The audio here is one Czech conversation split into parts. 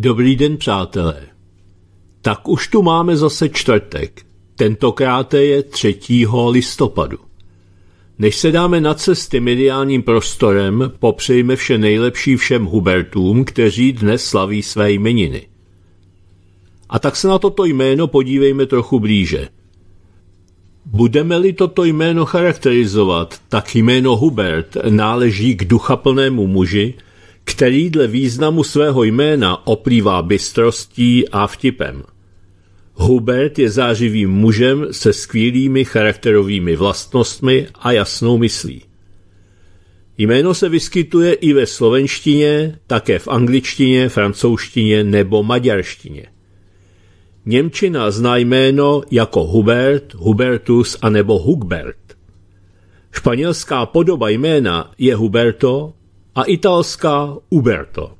Dobrý den, přátelé. Tak už tu máme zase čtvrtek. Tentokrát je 3. listopadu. Než se dáme na cesty mediálním prostorem, popřejme vše nejlepší všem Hubertům, kteří dnes slaví své jmeniny. A tak se na toto jméno podívejme trochu blíže. Budeme-li toto jméno charakterizovat, tak jméno Hubert náleží k duchaplnému muži, který dle významu svého jména oplývá bystrostí a vtipem. Hubert je záživým mužem se skvělými charakterovými vlastnostmi a jasnou myslí. Jméno se vyskytuje i ve slovenštině, také v angličtině, francouzštině nebo maďarštině. Němčina zná jméno jako Hubert, Hubertus a nebo Hugbert. Španělská podoba jména je Huberto a italská Uberto.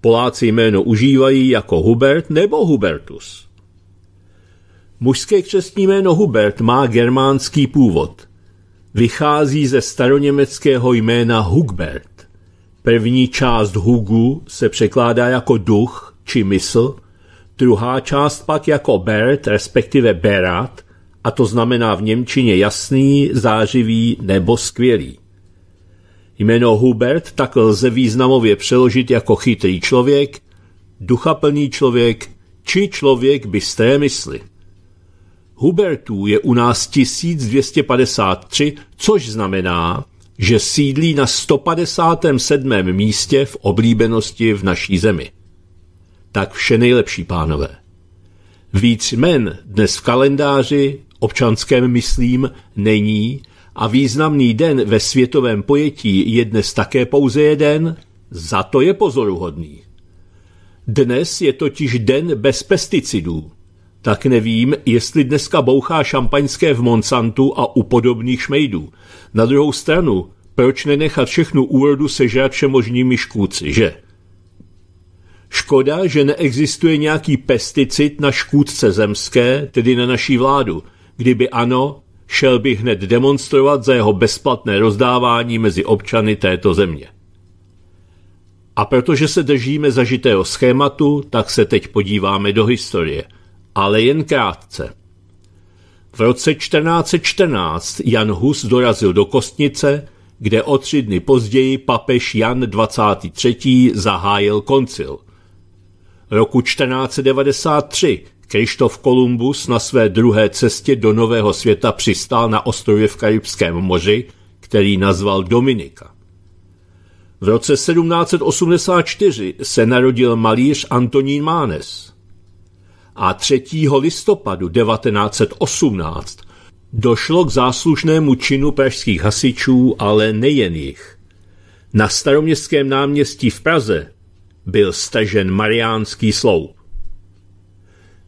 Poláci jméno užívají jako Hubert nebo Hubertus. Mužské křestní jméno Hubert má germánský původ. Vychází ze staroněmeckého jména Hugbert. První část Hugu se překládá jako duch či mysl, druhá část pak jako Bert, respektive Berat, a to znamená v Němčině jasný, zářivý nebo skvělý. Jméno Hubert tak lze významově přeložit jako chytrý člověk, duchaplný člověk či člověk bystré mysli. Hubertů je u nás 1253, což znamená, že sídlí na 157. místě v oblíbenosti v naší zemi. Tak vše nejlepší, pánové. Víc men dnes v kalendáři, občanském myslím, není, a významný den ve světovém pojetí je dnes také pouze jeden, za to je pozoruhodný. Dnes je totiž den bez pesticidů. Tak nevím, jestli dneska bouchá šampaňské v Monsantu a u podobných šmejdů. Na druhou stranu, proč nenechat všechnu úrodu sežrat všemožnými škůdci, že? Škoda, že neexistuje nějaký pesticid na škůdce zemské, tedy na naší vládu. Kdyby ano, šel bych hned demonstrovat za jeho bezplatné rozdávání mezi občany této země. A protože se držíme zažitého schématu, tak se teď podíváme do historie, ale jen krátce. V roce 1414 Jan Hus dorazil do Kostnice, kde o tři dny později papež Jan 23. zahájil koncil. Roku 1493 Krištof Kolumbus na své druhé cestě do Nového světa přistál na ostrově v Karibském moři, který nazval Dominika. V roce 1784 se narodil malíř Antonín Mánes a 3. listopadu 1918 došlo k záslužnému činu pražských hasičů, ale nejen jich. Na staroměstském náměstí v Praze byl stažen mariánský sloup.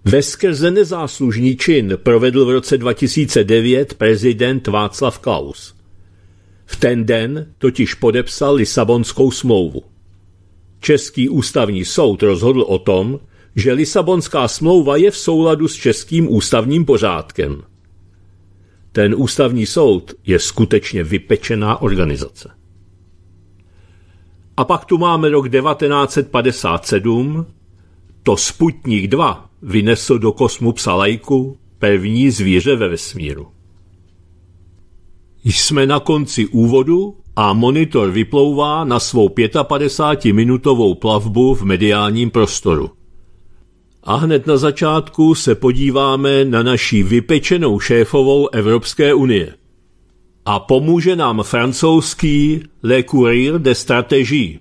Veskrze nezáslužný čin provedl v roce 2009 prezident Václav Klaus. V ten den totiž podepsal Lisabonskou smlouvu. Český ústavní soud rozhodl o tom, že Lisabonská smlouva je v souladu s českým ústavním pořádkem. Ten ústavní soud je skutečně vypečená organizace. A pak tu máme rok 1957, to Sputnik 2 vynesl do kosmu psalajku, pevní zvíře ve vesmíru. Jsme na konci úvodu a monitor vyplouvá na svou 55-minutovou plavbu v mediálním prostoru. A hned na začátku se podíváme na naší vypečenou šéfovou Evropské unie. A pomůže nám francouzský Le Courier de Stratégie.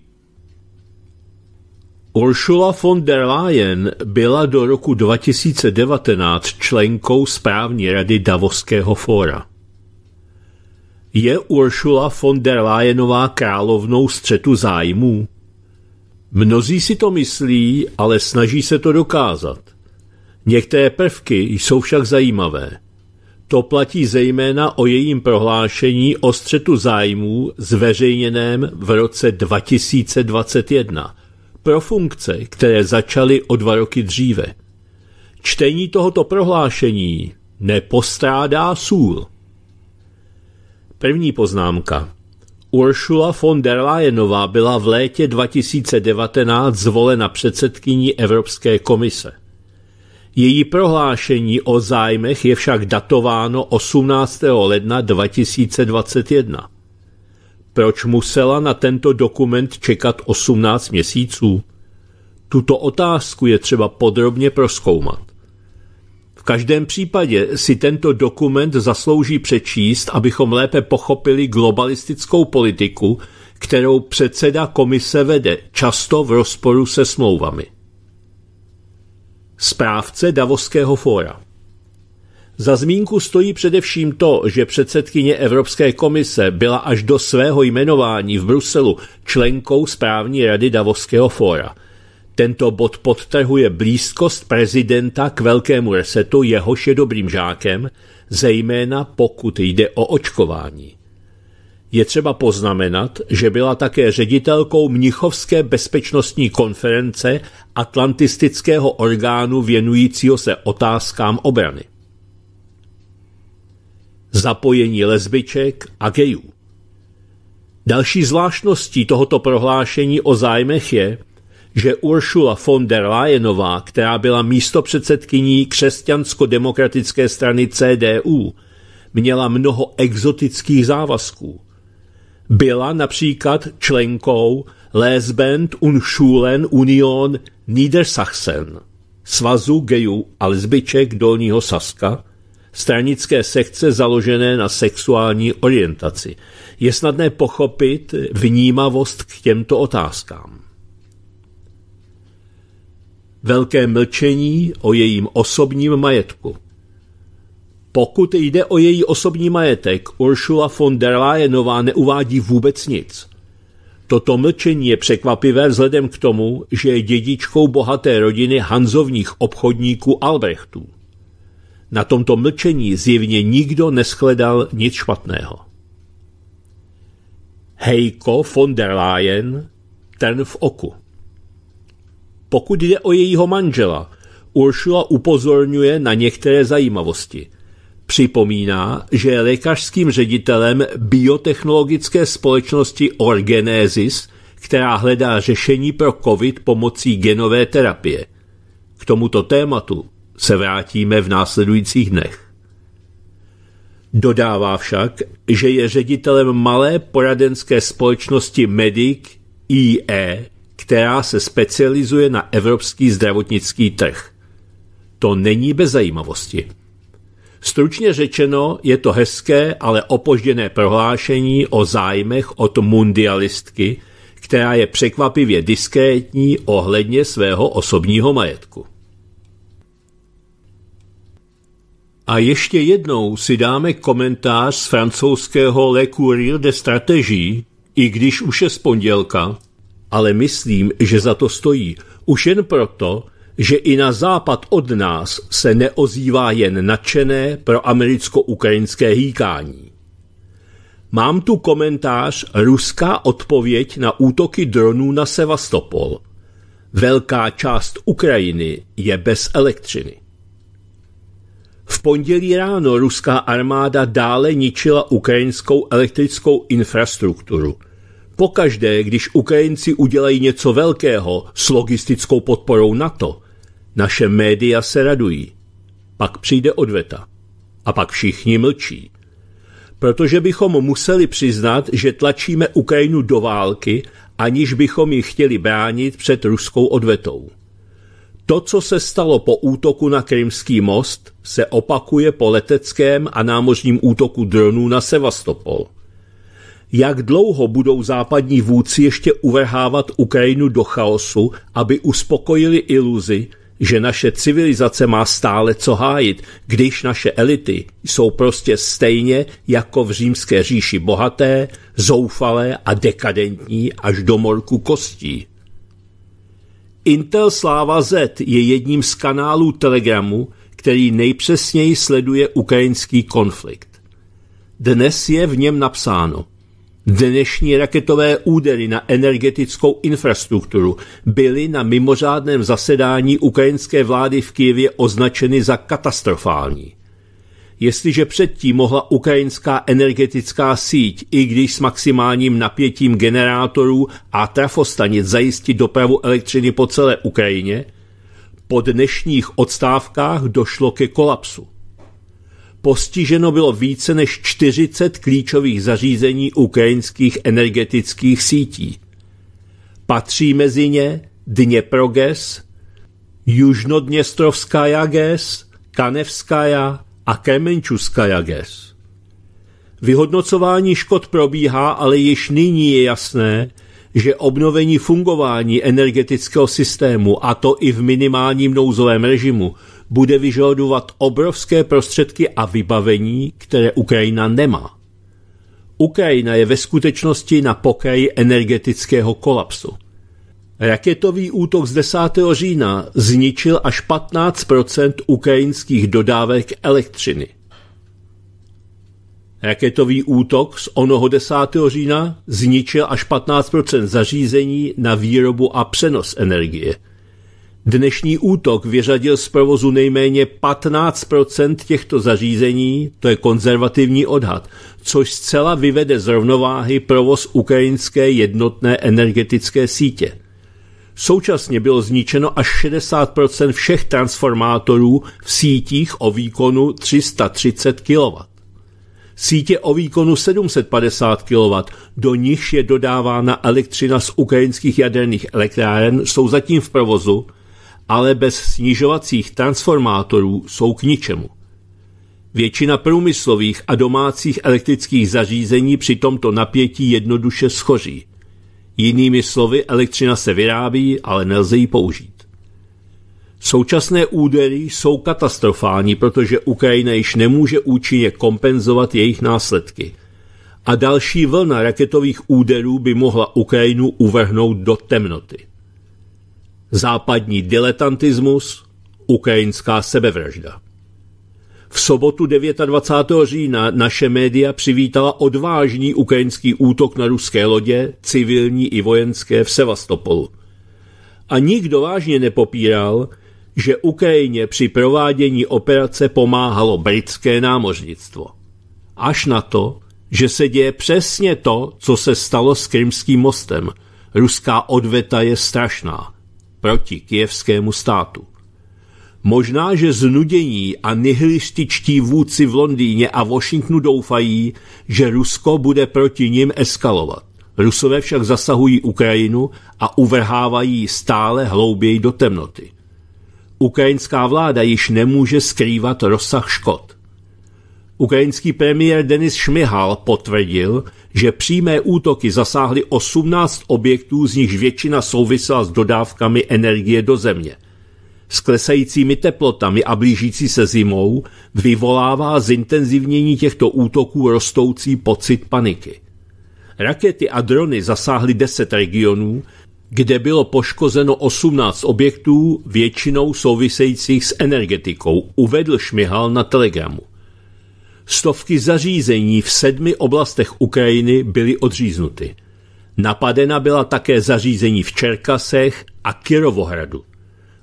Ursula von der Leyen byla do roku 2019 členkou správní rady Davoského fóra. Je Ursula von der Leyenová královnou střetu zájmů? Mnozí si to myslí, ale snaží se to dokázat. Některé prvky jsou však zajímavé. To platí zejména o jejím prohlášení o střetu zájmů zveřejněném v roce 2021 pro funkce, které začaly o dva roky dříve. Čtení tohoto prohlášení nepostrádá sůl. První poznámka. Uršula von der Leyenová byla v létě 2019 zvolena předsedkyní Evropské komise. Její prohlášení o zájmech je však datováno 18. ledna 2021. Proč musela na tento dokument čekat 18 měsíců? Tuto otázku je třeba podrobně proskoumat. V každém případě si tento dokument zaslouží přečíst, abychom lépe pochopili globalistickou politiku, kterou předseda komise vede, často v rozporu se smlouvami. Správce Davoského fóra za zmínku stojí především to, že předsedkyně Evropské komise byla až do svého jmenování v Bruselu členkou správní rady Davosského fóra. Tento bod podtrhuje blízkost prezidenta k velkému resetu, jehož je dobrým žákem, zejména pokud jde o očkování. Je třeba poznamenat, že byla také ředitelkou Mnichovské bezpečnostní konference atlantistického orgánu věnujícího se otázkám obrany zapojení lesbiček a gejů. Další zvláštností tohoto prohlášení o zájmech je, že Uršula von der Leyenová, která byla místopředsedkyní křesťansko-demokratické strany CDU, měla mnoho exotických závazků. Byla například členkou Lesbend und Schulen Union Niedersachsen, svazu gejů a lesbiček Dolního Saska, stranické sekce založené na sexuální orientaci. Je snadné pochopit vnímavost k těmto otázkám. Velké mlčení o jejím osobním majetku. Pokud jde o její osobní majetek, Ursula von der Leyenová neuvádí vůbec nic. Toto mlčení je překvapivé vzhledem k tomu, že je dědičkou bohaté rodiny hanzovních obchodníků Albrechtů. Na tomto mlčení zjevně nikdo neschledal nic špatného. Heiko von der Leyen, ten v oku. Pokud jde o jejího manžela, Uršula upozorňuje na některé zajímavosti. Připomíná, že je lékařským ředitelem biotechnologické společnosti Orgenesis, která hledá řešení pro COVID pomocí genové terapie. K tomuto tématu se vrátíme v následujících dnech. Dodává však, že je ředitelem malé poradenské společnosti Medic IE, která se specializuje na evropský zdravotnický trh. To není bez zajímavosti. Stručně řečeno je to hezké, ale opožděné prohlášení o zájmech od mundialistky, která je překvapivě diskrétní ohledně svého osobního majetku. A ještě jednou si dáme komentář z francouzského Le Courier de Stratégie, i když už je z pondělka, ale myslím, že za to stojí už jen proto, že i na západ od nás se neozývá jen nadšené pro americko-ukrajinské hýkání. Mám tu komentář Ruská odpověď na útoky dronů na Sevastopol. Velká část Ukrajiny je bez elektřiny. V pondělí ráno ruská armáda dále ničila ukrajinskou elektrickou infrastrukturu. Pokaždé, když Ukrajinci udělají něco velkého s logistickou podporou NATO, naše média se radují. Pak přijde odveta. A pak všichni mlčí. Protože bychom museli přiznat, že tlačíme Ukrajinu do války, aniž bychom ji chtěli bránit před ruskou odvetou. To, co se stalo po útoku na Krymský most, se opakuje po leteckém a námořním útoku dronů na Sevastopol. Jak dlouho budou západní vůdci ještě uvrhávat Ukrajinu do chaosu, aby uspokojili iluzi, že naše civilizace má stále co hájit, když naše elity jsou prostě stejně jako v římské říši bohaté, zoufalé a dekadentní až do morku kostí. Intel Sláva Z je jedním z kanálů Telegramu, který nejpřesněji sleduje ukrajinský konflikt. Dnes je v něm napsáno. Dnešní raketové údery na energetickou infrastrukturu byly na mimořádném zasedání ukrajinské vlády v Kijevě označeny za katastrofální. Jestliže předtím mohla ukrajinská energetická síť, i když s maximálním napětím generátorů a trafostanic zajistit dopravu elektřiny po celé Ukrajině, po dnešních odstávkách došlo ke kolapsu. Postiženo bylo více než 40 klíčových zařízení ukrajinských energetických sítí. Patří mezi ně Dněproges, Južnodněstrovská JAGES, Kanevská a Kemenčuska Jages. Vyhodnocování škod probíhá, ale již nyní je jasné, že obnovení fungování energetického systému, a to i v minimálním nouzovém režimu, bude vyžadovat obrovské prostředky a vybavení, které Ukrajina nemá. Ukrajina je ve skutečnosti na pokraji energetického kolapsu. Raketový útok z 10. října zničil až 15 ukrajinských dodávek elektřiny. Raketový útok z onoho 10. října zničil až 15 zařízení na výrobu a přenos energie. Dnešní útok vyřadil z provozu nejméně 15 těchto zařízení, to je konzervativní odhad, což zcela vyvede z rovnováhy provoz ukrajinské jednotné energetické sítě. Současně bylo zničeno až 60 všech transformátorů v sítích o výkonu 330 kW. Sítě o výkonu 750 kW, do nichž je dodávána elektřina z ukrajinských jaderných elektráren, jsou zatím v provozu, ale bez snižovacích transformátorů jsou k ničemu. Většina průmyslových a domácích elektrických zařízení při tomto napětí jednoduše schoří – Jinými slovy, elektřina se vyrábí, ale nelze ji použít. Současné údery jsou katastrofální, protože Ukrajina již nemůže účinně kompenzovat jejich následky. A další vlna raketových úderů by mohla Ukrajinu uvrhnout do temnoty. Západní diletantismus, ukrajinská sebevražda. V sobotu 29. října naše média přivítala odvážný ukrajinský útok na ruské lodě, civilní i vojenské v Sevastopolu. A nikdo vážně nepopíral, že Ukrajině při provádění operace pomáhalo britské námořnictvo. Až na to, že se děje přesně to, co se stalo s Krymským mostem. Ruská odveta je strašná proti kijevskému státu. Možná, že znudění a nihilističtí vůdci v Londýně a Washingtonu doufají, že Rusko bude proti nim eskalovat. Rusové však zasahují Ukrajinu a uvrhávají stále hlouběji do temnoty. Ukrajinská vláda již nemůže skrývat rozsah škod. Ukrajinský premiér Denis Šmihal potvrdil, že přímé útoky zasáhly 18 objektů, z nichž většina souvisela s dodávkami energie do země – s klesajícími teplotami a blížící se zimou vyvolává zintenzivnění těchto útoků rostoucí pocit paniky. Rakety a drony zasáhly 10 regionů, kde bylo poškozeno 18 objektů, většinou souvisejících s energetikou, uvedl Šmihal na Telegramu. Stovky zařízení v sedmi oblastech Ukrajiny byly odříznuty. Napadena byla také zařízení v Čerkasech a Kirovohradu.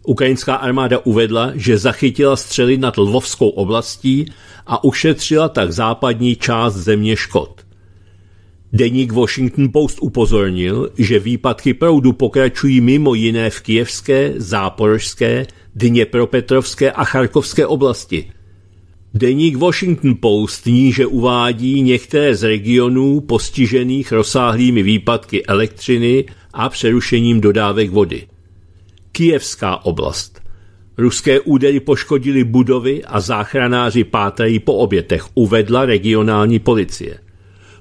Ukrajinská armáda uvedla, že zachytila střely nad Lvovskou oblastí a ušetřila tak západní část země škod. Deník Washington Post upozornil, že výpadky proudu pokračují mimo jiné v kijevské, záporožské, Dněpropetrovské a Charkovské oblasti. Deník Washington Post níže uvádí některé z regionů postižených rozsáhlými výpadky elektřiny a přerušením dodávek vody. Kijevská oblast. Ruské údery poškodili budovy a záchranáři pátrají po obětech, uvedla regionální policie.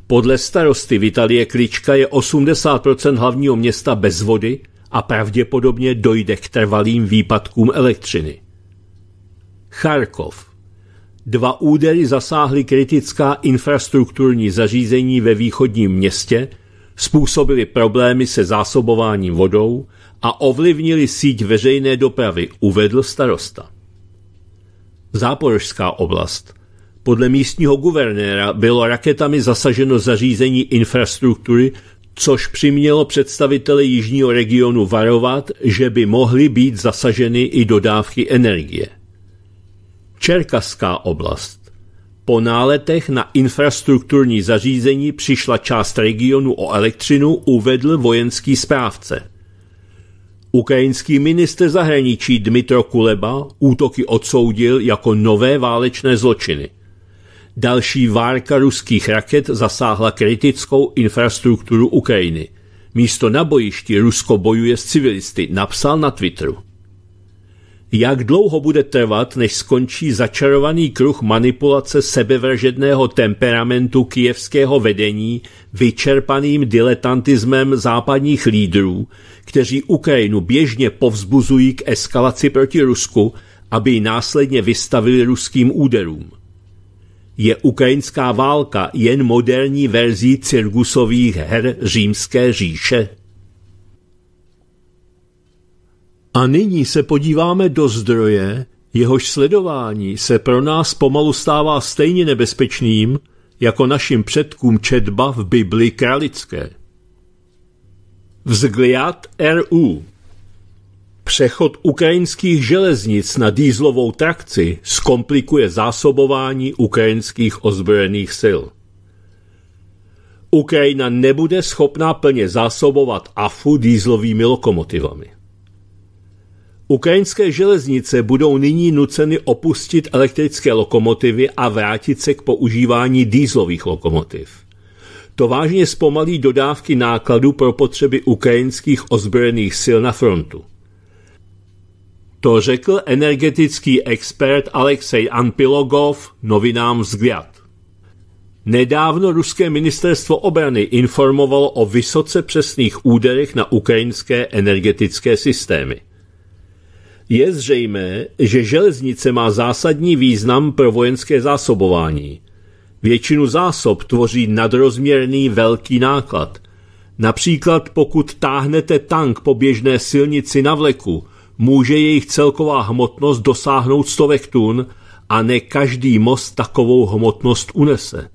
Podle starosty Vitalie Klička je 80% hlavního města bez vody a pravděpodobně dojde k trvalým výpadkům elektřiny. Charkov. Dva údery zasáhly kritická infrastrukturní zařízení ve východním městě, způsobily problémy se zásobováním vodou a ovlivnili síť veřejné dopravy, uvedl starosta. Záporožská oblast. Podle místního guvernéra bylo raketami zasaženo zařízení infrastruktury, což přimělo představitele jižního regionu varovat, že by mohly být zasaženy i dodávky energie. Čerkaská oblast. Po náletech na infrastrukturní zařízení přišla část regionu o elektřinu, uvedl vojenský správce. Ukrajinský minister zahraničí Dmitro Kuleba útoky odsoudil jako nové válečné zločiny. Další várka ruských raket zasáhla kritickou infrastrukturu Ukrajiny. Místo na bojišti Rusko bojuje s civilisty, napsal na Twitteru. Jak dlouho bude trvat, než skončí začarovaný kruh manipulace sebevražedného temperamentu kijevského vedení vyčerpaným diletantismem západních lídrů, kteří Ukrajinu běžně povzbuzují k eskalaci proti Rusku, aby ji následně vystavili ruským úderům. Je ukrajinská válka jen moderní verzí cirkusových her římské říše? A nyní se podíváme do zdroje, jehož sledování se pro nás pomalu stává stejně nebezpečným, jako našim předkům četba v Bibli kralické. Vzgliad RU Přechod ukrajinských železnic na dýzlovou trakci zkomplikuje zásobování ukrajinských ozbrojených sil. Ukrajina nebude schopná plně zásobovat AFU dýzlovými lokomotivami. Ukrajinské železnice budou nyní nuceny opustit elektrické lokomotivy a vrátit se k používání dýzlových lokomotiv. To vážně zpomalí dodávky nákladů pro potřeby ukrajinských ozbrojených sil na frontu. To řekl energetický expert Alexej Anpilogov novinám Vzgliad. Nedávno ruské ministerstvo obrany informovalo o vysoce přesných úderech na ukrajinské energetické systémy. Je zřejmé, že železnice má zásadní význam pro vojenské zásobování – Většinu zásob tvoří nadrozměrný velký náklad. Například pokud táhnete tank po běžné silnici na vleku, může jejich celková hmotnost dosáhnout stovek tun a ne každý most takovou hmotnost unese.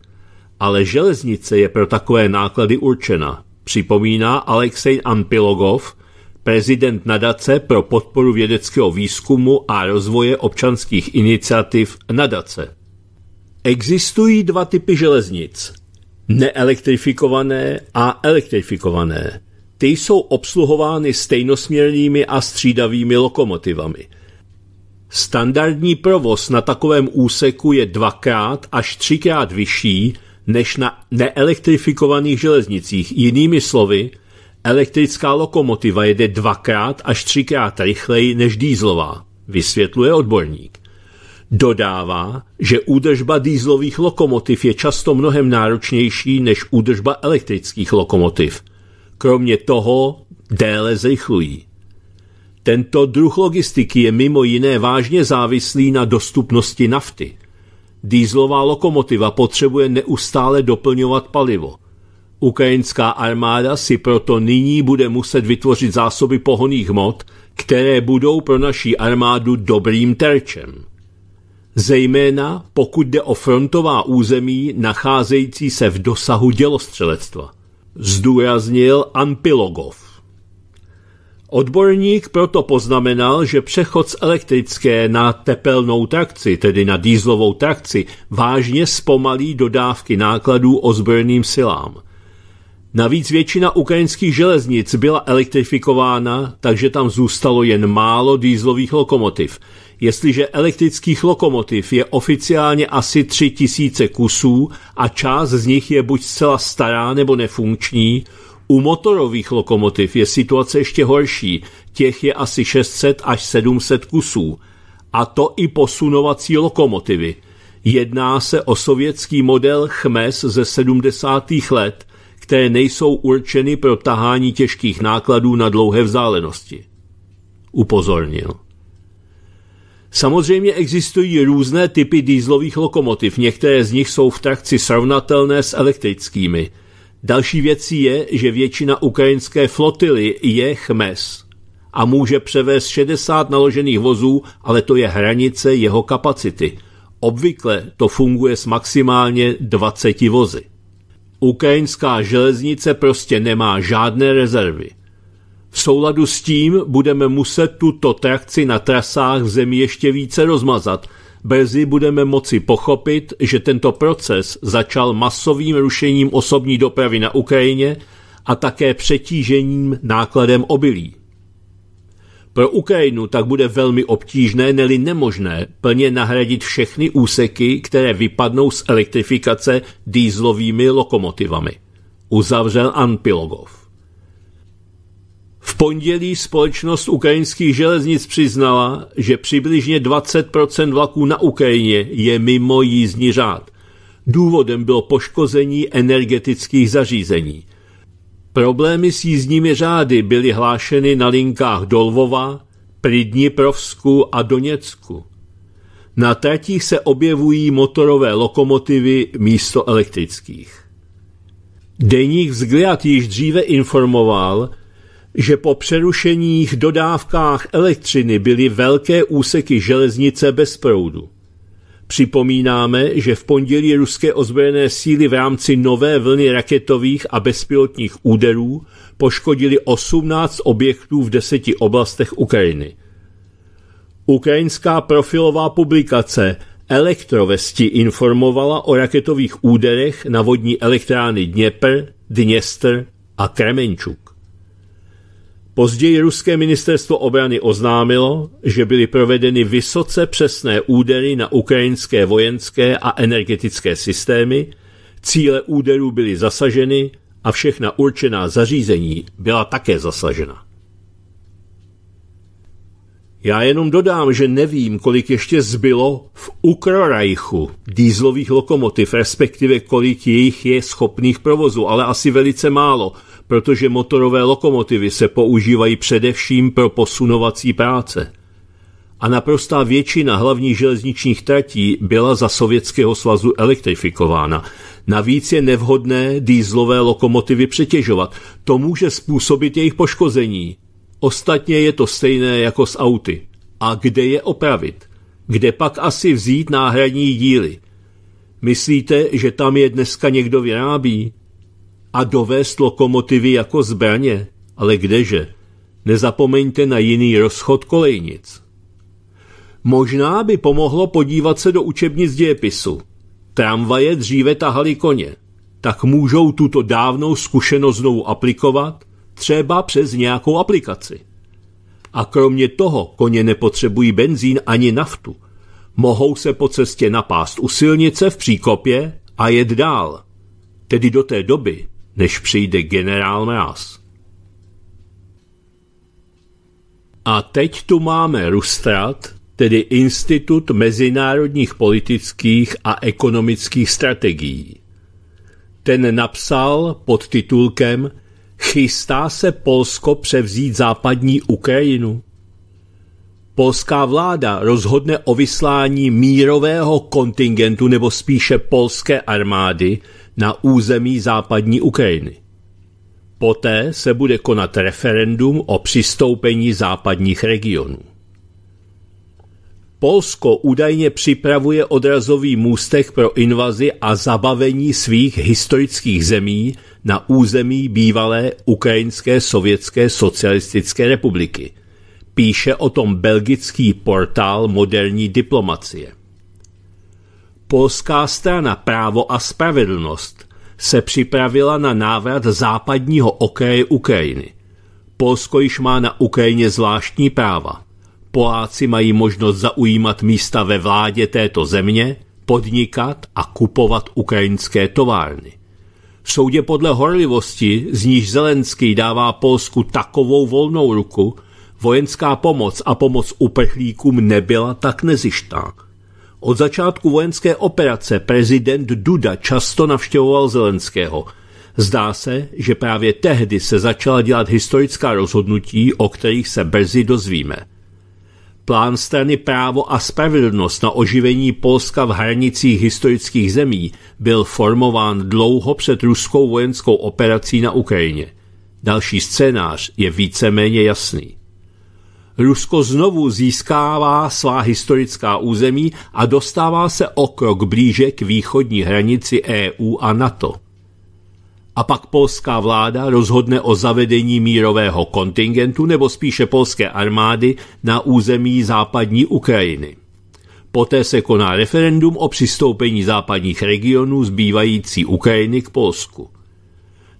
Ale železnice je pro takové náklady určena, připomíná Alexej Ampilogov, prezident nadace pro podporu vědeckého výzkumu a rozvoje občanských iniciativ nadace. Existují dva typy železnic. Neelektrifikované a elektrifikované. Ty jsou obsluhovány stejnosměrnými a střídavými lokomotivami. Standardní provoz na takovém úseku je dvakrát až třikrát vyšší než na neelektrifikovaných železnicích. Jinými slovy, elektrická lokomotiva jede dvakrát až třikrát rychleji než dýzlová, vysvětluje odborník. Dodává, že údržba dýzlových lokomotiv je často mnohem náročnější než údržba elektrických lokomotiv. Kromě toho déle zrychlují. Tento druh logistiky je mimo jiné vážně závislý na dostupnosti nafty. Dýzlová lokomotiva potřebuje neustále doplňovat palivo. Ukrajinská armáda si proto nyní bude muset vytvořit zásoby pohoných hmot, které budou pro naší armádu dobrým terčem zejména pokud jde o frontová území nacházející se v dosahu dělostřelectva, zdůraznil Ampilogov. Odborník proto poznamenal, že přechod z elektrické na tepelnou trakci, tedy na dýzlovou trakci, vážně zpomalí dodávky nákladů ozbrojeným silám. Navíc většina ukrajinských železnic byla elektrifikována, takže tam zůstalo jen málo dýzlových lokomotiv – jestliže elektrických lokomotiv je oficiálně asi 3000 kusů a část z nich je buď zcela stará nebo nefunkční, u motorových lokomotiv je situace ještě horší, těch je asi 600 až 700 kusů. A to i posunovací lokomotivy. Jedná se o sovětský model Chmes ze 70. let, které nejsou určeny pro tahání těžkých nákladů na dlouhé vzdálenosti. Upozornil. Samozřejmě existují různé typy dýzlových lokomotiv, některé z nich jsou v trakci srovnatelné s elektrickými. Další věcí je, že většina ukrajinské flotily je chmes a může převést 60 naložených vozů, ale to je hranice jeho kapacity. Obvykle to funguje s maximálně 20 vozy. Ukrajinská železnice prostě nemá žádné rezervy. V souladu s tím budeme muset tuto trakci na trasách zemi ještě více rozmazat. Brzy budeme moci pochopit, že tento proces začal masovým rušením osobní dopravy na Ukrajině a také přetížením nákladem obilí. Pro Ukrajinu tak bude velmi obtížné, neli nemožné, plně nahradit všechny úseky, které vypadnou z elektrifikace dýzlovými lokomotivami. Uzavřel Anpilogov pondělí společnost ukrajinských železnic přiznala, že přibližně 20% vlaků na Ukrajině je mimo jízdní řád. Důvodem bylo poškození energetických zařízení. Problémy s jízdními řády byly hlášeny na linkách do Lvova, Pridniprovsku a Doněcku. Na tratích se objevují motorové lokomotivy místo elektrických. Deník Vzgliad již dříve informoval, že po přerušeních dodávkách elektřiny byly velké úseky železnice bez proudu. Připomínáme, že v pondělí ruské ozbrojené síly v rámci nové vlny raketových a bezpilotních úderů poškodili 18 objektů v deseti oblastech Ukrajiny. Ukrajinská profilová publikace Elektrovesti informovala o raketových úderech na vodní elektrárny Dněpr, Dněstr a Kremenčuk. Později ruské ministerstvo obrany oznámilo, že byly provedeny vysoce přesné údery na ukrajinské vojenské a energetické systémy, cíle úderů byly zasaženy a všechna určená zařízení byla také zasažena. Já jenom dodám, že nevím, kolik ještě zbylo v Ukrorajchu dýzlových lokomotiv, respektive kolik jejich je schopných provozu, ale asi velice málo – protože motorové lokomotivy se používají především pro posunovací práce. A naprostá většina hlavních železničních tratí byla za Sovětského svazu elektrifikována. Navíc je nevhodné dýzlové lokomotivy přetěžovat. To může způsobit jejich poškození. Ostatně je to stejné jako s auty. A kde je opravit? Kde pak asi vzít náhradní díly? Myslíte, že tam je dneska někdo vyrábí? a dovést lokomotivy jako zbraně, ale kdeže? Nezapomeňte na jiný rozchod kolejnic. Možná by pomohlo podívat se do učebnic dějepisu. Tramvaje dříve tahali koně. Tak můžou tuto dávnou zkušenost znovu aplikovat, třeba přes nějakou aplikaci. A kromě toho koně nepotřebují benzín ani naftu. Mohou se po cestě napást u silnice v příkopě a jet dál. Tedy do té doby, než přijde generál Mráz. A teď tu máme Rustrat, tedy Institut mezinárodních politických a ekonomických strategií. Ten napsal pod titulkem Chystá se Polsko převzít západní Ukrajinu? Polská vláda rozhodne o vyslání mírového kontingentu nebo spíše polské armády na území západní Ukrajiny. Poté se bude konat referendum o přistoupení západních regionů. Polsko údajně připravuje odrazový můstek pro invazi a zabavení svých historických zemí na území bývalé Ukrajinské sovětské socialistické republiky. Píše o tom belgický portál moderní diplomacie polská strana Právo a spravedlnost se připravila na návrat západního okraje Ukrajiny. Polsko již má na Ukrajině zvláštní práva. Poláci mají možnost zaujímat místa ve vládě této země, podnikat a kupovat ukrajinské továrny. V soudě podle horlivosti, z níž Zelenský dává Polsku takovou volnou ruku, vojenská pomoc a pomoc uprchlíkům nebyla tak nezištá. Od začátku vojenské operace prezident Duda často navštěvoval Zelenského. Zdá se, že právě tehdy se začala dělat historická rozhodnutí, o kterých se brzy dozvíme. Plán strany Právo a spravedlnost na oživení Polska v hranicích historických zemí byl formován dlouho před ruskou vojenskou operací na Ukrajině. Další scénář je víceméně jasný. Rusko znovu získává svá historická území a dostává se o krok blíže k východní hranici EU a NATO. A pak polská vláda rozhodne o zavedení mírového kontingentu nebo spíše polské armády na území západní Ukrajiny. Poté se koná referendum o přistoupení západních regionů zbývající Ukrajiny k Polsku.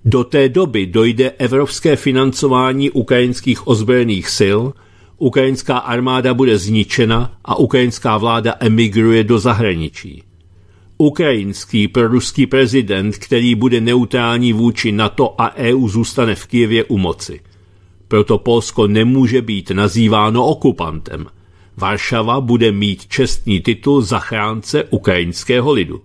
Do té doby dojde evropské financování ukrajinských ozbrojených sil Ukrajinská armáda bude zničena a ukrajinská vláda emigruje do zahraničí. Ukrajinský proruský prezident, který bude neutrální vůči NATO a EU, zůstane v Kijevě u moci. Proto Polsko nemůže být nazýváno okupantem. Varšava bude mít čestný titul zachránce ukrajinského lidu.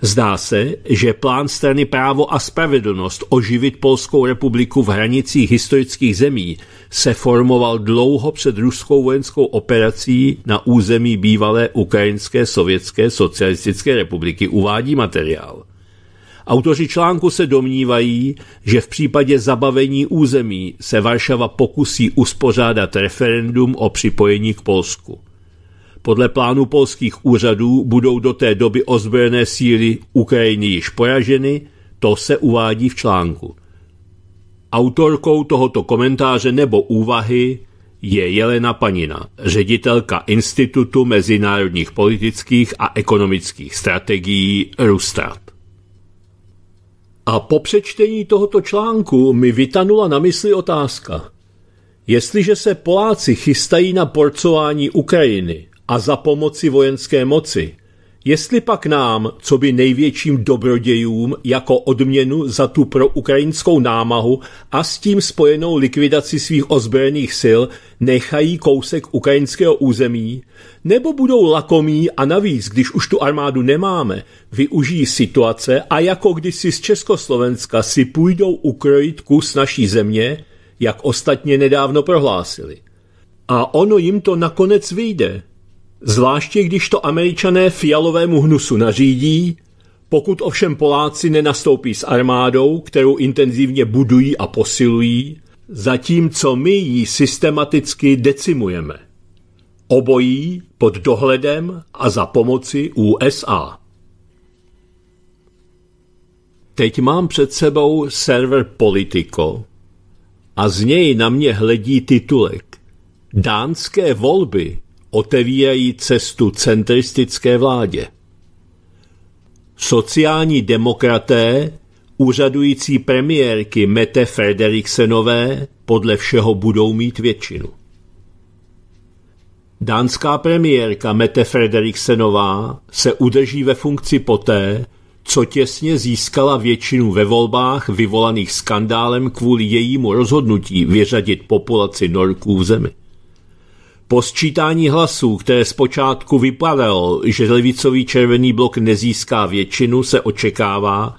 Zdá se, že plán strany právo a spravedlnost oživit Polskou republiku v hranicích historických zemí se formoval dlouho před ruskou vojenskou operací na území bývalé Ukrajinské sovětské socialistické republiky, uvádí materiál. Autoři článku se domnívají, že v případě zabavení území se Varšava pokusí uspořádat referendum o připojení k Polsku. Podle plánu polských úřadů budou do té doby ozbrojené síly Ukrajiny již poraženy, to se uvádí v článku. Autorkou tohoto komentáře nebo úvahy je Jelena Panina, ředitelka Institutu mezinárodních politických a ekonomických strategií Rustrat. A po přečtení tohoto článku mi vytanula na mysli otázka. Jestliže se Poláci chystají na porcování Ukrajiny, a za pomoci vojenské moci, jestli pak nám, co by největším dobrodějům, jako odměnu za tu pro ukrajinskou námahu a s tím spojenou likvidaci svých ozbrojených sil, nechají kousek ukrajinského území, nebo budou lakomí a navíc, když už tu armádu nemáme, využijí situace a jako kdysi z Československa si půjdou ukrojit kus naší země, jak ostatně nedávno prohlásili. A ono jim to nakonec vyjde, Zvláště když to američané fialovému hnusu nařídí, pokud ovšem Poláci nenastoupí s armádou, kterou intenzivně budují a posilují, zatímco my ji systematicky decimujeme. Obojí pod dohledem a za pomoci USA. Teď mám před sebou server Politico a z něj na mě hledí titulek. Dánské volby otevírají cestu centristické vládě. Sociální demokraté, úřadující premiérky Mete Frederiksenové, podle všeho budou mít většinu. Dánská premiérka Mete Frederiksenová se udrží ve funkci poté, co těsně získala většinu ve volbách vyvolaných skandálem kvůli jejímu rozhodnutí vyřadit populaci Norků v zemi. Po sčítání hlasů, které zpočátku vypadalo, že levicový červený blok nezíská většinu, se očekává,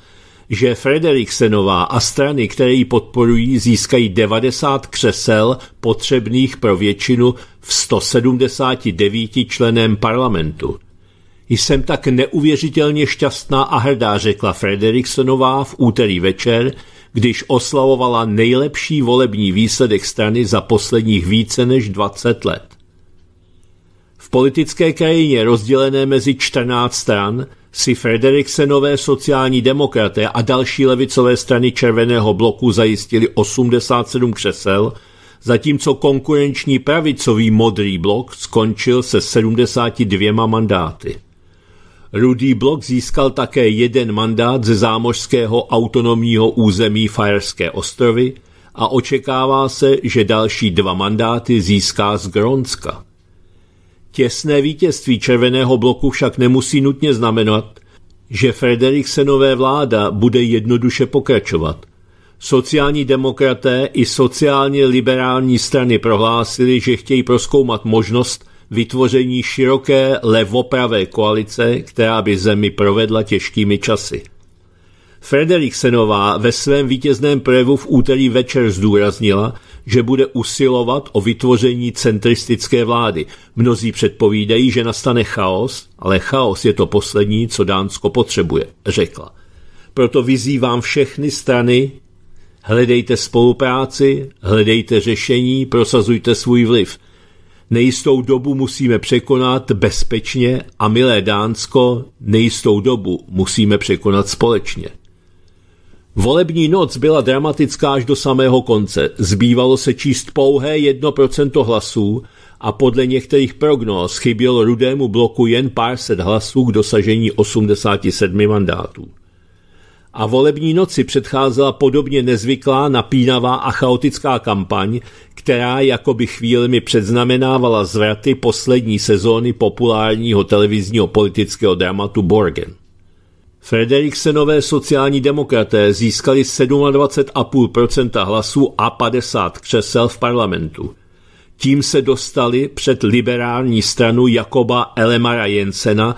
že Frederiksenová a strany, které ji podporují, získají 90 křesel potřebných pro většinu v 179 členem parlamentu. Jsem tak neuvěřitelně šťastná a hrdá, řekla Frederiksenová v úterý večer, když oslavovala nejlepší volební výsledek strany za posledních více než 20 let. V politické krajině rozdělené mezi 14 stran si Frederiksenové sociální demokraté a další levicové strany Červeného bloku zajistili 87 křesel, zatímco konkurenční pravicový Modrý blok skončil se 72 mandáty. Rudý blok získal také jeden mandát ze zámořského autonomního území Fajerské ostrovy a očekává se, že další dva mandáty získá z Grónska. Těsné vítězství červeného bloku však nemusí nutně znamenat, že Frederiksenové vláda bude jednoduše pokračovat. Sociální demokraté i sociálně liberální strany prohlásili, že chtějí proskoumat možnost vytvoření široké levopravé koalice, která by zemi provedla těžkými časy. Frederiksenová ve svém vítězném projevu v úterý večer zdůraznila, že bude usilovat o vytvoření centristické vlády. Mnozí předpovídají, že nastane chaos, ale chaos je to poslední, co Dánsko potřebuje, řekla. Proto vyzývám všechny strany, hledejte spolupráci, hledejte řešení, prosazujte svůj vliv. Nejistou dobu musíme překonat bezpečně a milé Dánsko, nejistou dobu musíme překonat společně. Volební noc byla dramatická až do samého konce. Zbývalo se číst pouhé 1% hlasů a podle některých prognóz chybělo rudému bloku jen pár set hlasů k dosažení 87 mandátů. A volební noci předcházela podobně nezvyklá, napínavá a chaotická kampaň, která jakoby chvílemi předznamenávala zvraty poslední sezóny populárního televizního politického dramatu Borgen. Frederiksenové sociální demokraté získali 27,5% hlasů a 50 křesel v parlamentu. Tím se dostali před liberální stranu Jakoba Elemara Jensena,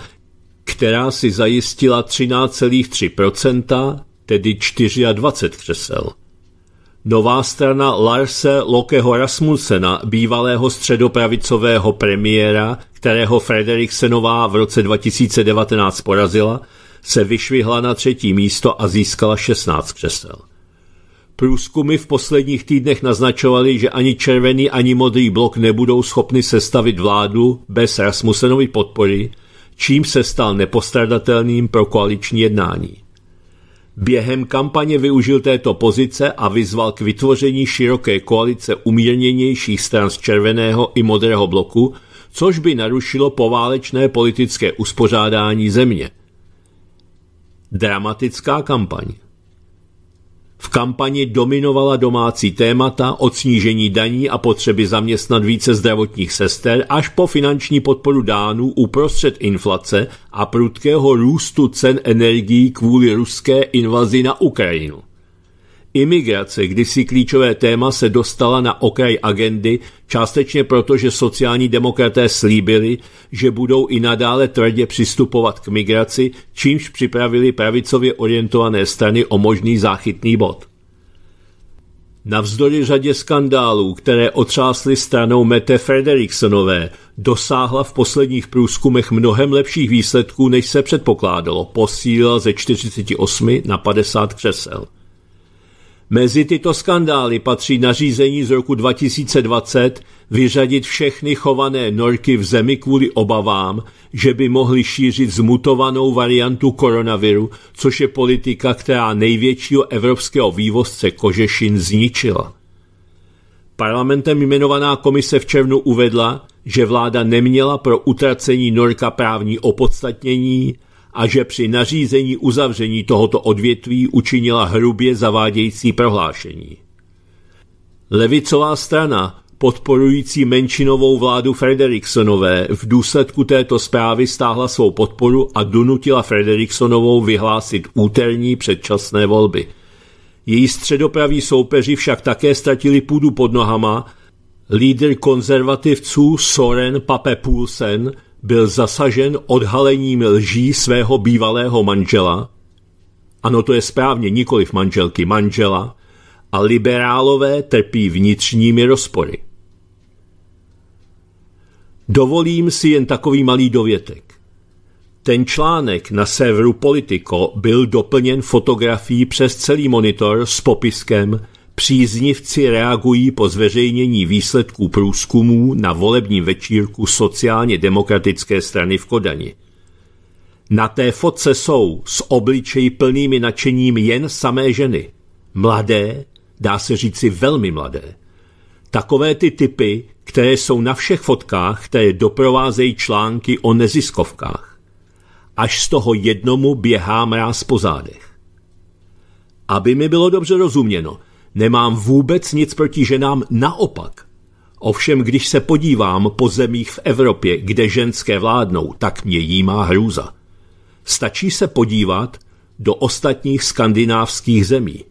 která si zajistila 13,3%, tedy 24 křesel. Nová strana Larse Lokeho Rasmussena, bývalého středopravicového premiéra, kterého Frederiksenová v roce 2019 porazila, se vyšvihla na třetí místo a získala 16 křesel. Průzkumy v posledních týdnech naznačovaly, že ani červený, ani modrý blok nebudou schopni sestavit vládu bez Rasmusenovy podpory, čím se stal nepostradatelným pro koaliční jednání. Během kampaně využil této pozice a vyzval k vytvoření široké koalice umírněnějších stran z červeného i modrého bloku, což by narušilo poválečné politické uspořádání země – Dramatická kampaň. V kampani dominovala domácí témata od snížení daní a potřeby zaměstnat více zdravotních sester až po finanční podporu dánů uprostřed inflace a prudkého růstu cen energií kvůli ruské invazi na Ukrajinu. Imigrace, kdysi klíčové téma, se dostala na okraj agendy, částečně proto, že sociální demokraté slíbili, že budou i nadále tvrdě přistupovat k migraci, čímž připravili pravicově orientované strany o možný záchytný bod. Navzdory řadě skandálů, které otřásly stranou Mete Frederiksonové, dosáhla v posledních průzkumech mnohem lepších výsledků, než se předpokládalo. Posílila ze 48 na 50 křesel. Mezi tyto skandály patří nařízení z roku 2020 vyřadit všechny chované norky v zemi kvůli obavám, že by mohly šířit zmutovanou variantu koronaviru, což je politika, která největšího evropského vývozce kožešin zničila. Parlamentem jmenovaná komise v červnu uvedla, že vláda neměla pro utracení norka právní opodstatnění, a že při nařízení uzavření tohoto odvětví učinila hrubě zavádějící prohlášení. Levicová strana, podporující menšinovou vládu Frederiksonové, v důsledku této zprávy stáhla svou podporu a donutila Frederiksonovou vyhlásit úterní předčasné volby. Její středopraví soupeři však také ztratili půdu pod nohama, lídr konzervativců Soren Pape Poulsen – byl zasažen odhalením lží svého bývalého manžela, ano, to je správně, nikoli v manželky, manžela, a liberálové trpí vnitřními rozpory. Dovolím si jen takový malý dovětek. Ten článek na severu Politico byl doplněn fotografií přes celý monitor s popiskem Příznivci reagují po zveřejnění výsledků průzkumů na volebním večírku sociálně demokratické strany v Kodani. Na té fotce jsou s obličeji plnými nadšením jen samé ženy. Mladé, dá se říci velmi mladé. Takové ty typy, které jsou na všech fotkách, které doprovázejí články o neziskovkách. Až z toho jednomu běhá mráz po zádech. Aby mi bylo dobře rozuměno, Nemám vůbec nic proti ženám, naopak. Ovšem, když se podívám po zemích v Evropě, kde ženské vládnou, tak mě jí má hrůza. Stačí se podívat do ostatních skandinávských zemí.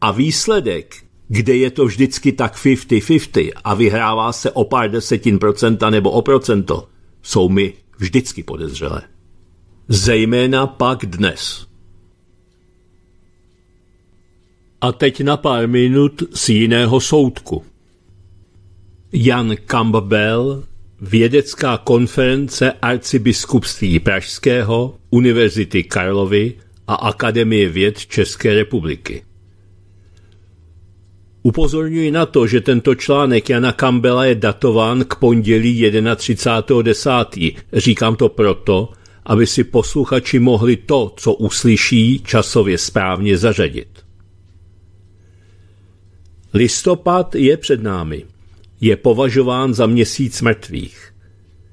A výsledek, kde je to vždycky tak 50-50 a vyhrává se o pár desetin procenta nebo o procento, jsou mi vždycky podezřelé. Zejména pak dnes. A teď na pár minut z jiného soudku. Jan Campbell, vědecká konference arcibiskupství Pražského, Univerzity Karlovy a Akademie věd České republiky. Upozorňuji na to, že tento článek Jana Campbella je datován k pondělí 31.10. Říkám to proto, aby si posluchači mohli to, co uslyší, časově správně zařadit. Listopad je před námi. Je považován za měsíc mrtvých.